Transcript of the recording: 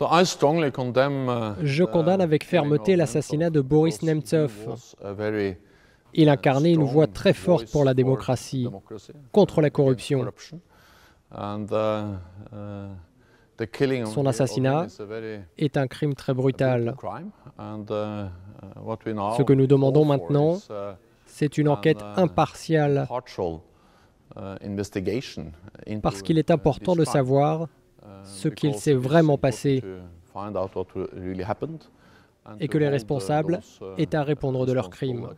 Uh, Je condamne avec fermeté l'assassinat de Boris Nemtsov. Il uh, incarnait une voix très forte pour la démocratie, contre la corruption. Uh, Son assassinat est un crime très brutal. Ce que nous demandons maintenant, c'est une enquête impartiale, parce qu'il est important de savoir euh, ce qu'il s'est vraiment passé et que les uh, responsables uh, aient à répondre de leurs crimes.